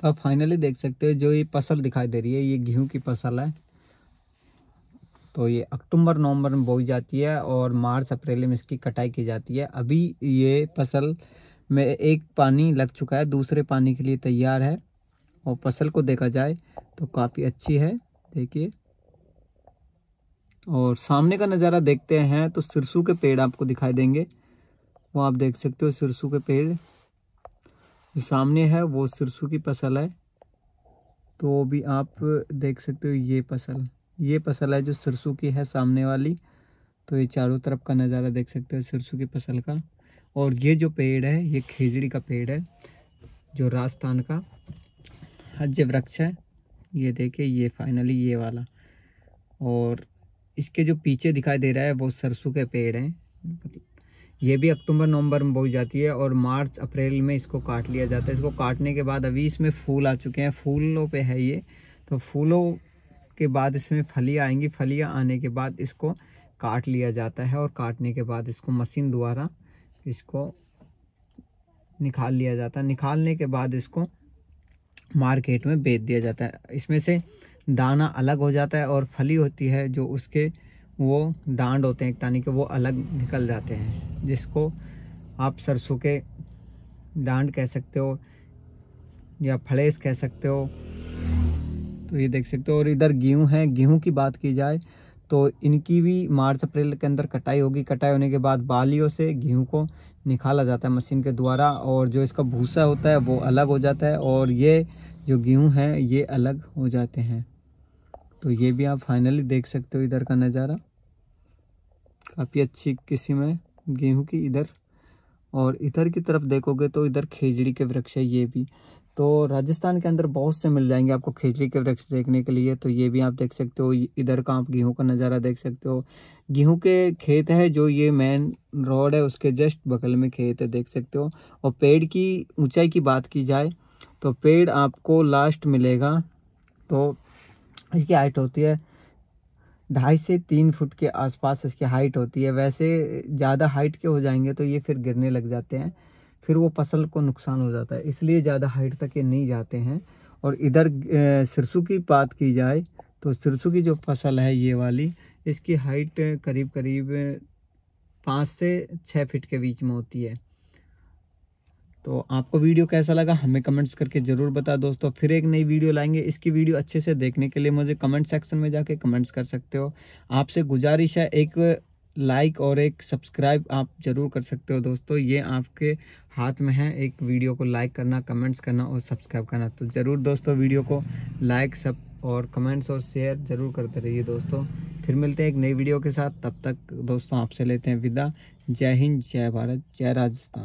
तो आप फाइनली देख सकते हो जो ये फसल दिखाई दे रही है ये गेहूँ की फसल है तो ये अक्टूबर नवंबर में बोई जाती है और मार्च अप्रैल में इसकी कटाई की जाती है अभी ये फसल में एक पानी लग चुका है दूसरे पानी के लिए तैयार है और फसल को देखा जाए तो काफ़ी अच्छी है देखिए और सामने का नज़ारा देखते हैं तो सिरसू के पेड़ आपको दिखाई देंगे वो आप देख सकते हो सिरसू के पेड़ सामने है वो सरसों की फसल है तो भी आप देख सकते हो ये फसल ये फसल है जो सरसों की है सामने वाली तो ये चारों तरफ का नज़ारा देख सकते हो सरसों की फसल का और ये जो पेड़ है ये खेजड़ी का पेड़ है जो राजस्थान का हज वृक्ष है ये देखिए ये फाइनली ये वाला और इसके जो पीछे दिखाई दे रहा है वो सरसों के पेड़ हैं मतलब ये भी अक्टूबर नवंबर में बोई जाती है और मार्च अप्रैल में इसको काट लिया जाता है इसको काटने के बाद अभी इसमें फूल आ चुके हैं फूलों पे है ये तो फूलों के बाद इसमें फलियाँ आएंगी फलियाँ आने के बाद इसको काट लिया जाता है और काटने के बाद इसको मशीन द्वारा इसको निकाल लिया जाता है निकालने के बाद इसको मार्केट में बेच दिया जाता है इसमें से दाना अलग हो जाता है और फली होती है जो उसके वो डांड होते हैं यानी कि वो अलग निकल जाते हैं जिसको आप सरसों के डांड कह सकते हो या फलेस कह सकते हो तो ये देख सकते हो और इधर गेहूँ है गेहूँ की बात की जाए तो इनकी भी मार्च अप्रैल के अंदर कटाई होगी कटाई होने के बाद बालियों से गेहूँ को निकाला जाता है मशीन के द्वारा और जो इसका भूसा होता है वो अलग हो जाता है और ये जो गेहूँ है ये अलग हो जाते हैं तो ये भी आप फाइनली देख सकते हो इधर का नज़ारा काफ़ी अच्छी किस्म है गेहूं की इधर और इधर की तरफ देखोगे तो इधर खेजड़ी के वृक्ष है ये भी तो राजस्थान के अंदर बहुत से मिल जाएंगे आपको खेजड़ी के वृक्ष देखने के लिए तो ये भी आप देख सकते हो इधर का आप गेहूं का नज़ारा देख सकते हो गेहूं के खेत है जो ये मेन रोड है उसके जस्ट बगल में खेत है देख सकते हो और पेड़ की ऊंचाई की बात की जाए तो पेड़ आपको लास्ट मिलेगा तो इसकी हाइट होती है ढाई से तीन फुट के आसपास इसकी हाइट होती है वैसे ज़्यादा हाइट के हो जाएंगे तो ये फिर गिरने लग जाते हैं फिर वो फसल को नुकसान हो जाता है इसलिए ज़्यादा हाइट तक ये नहीं जाते हैं और इधर सरसों की बात की जाए तो सरसों की जो फसल है ये वाली इसकी हाइट करीब करीब पाँच से छः फिट के बीच में होती है तो आपको वीडियो कैसा लगा हमें कमेंट्स करके ज़रूर बता दोस्तों फिर एक नई वीडियो लाएंगे इसकी वीडियो अच्छे से देखने के लिए मुझे कमेंट सेक्शन में जाके कमेंट्स कर सकते हो आपसे गुजारिश है एक लाइक और एक सब्सक्राइब आप ज़रूर कर सकते हो दोस्तों ये आपके हाथ में है एक वीडियो को लाइक करना कमेंट्स करना और सब्सक्राइब करना तो ज़रूर दोस्तों वीडियो को लाइक सब और कमेंट्स और शेयर ज़रूर करते रहिए दोस्तों फिर मिलते हैं एक नई वीडियो के साथ तब तक दोस्तों आपसे लेते हैं विदा जय हिंद जय भारत जय राजस्थान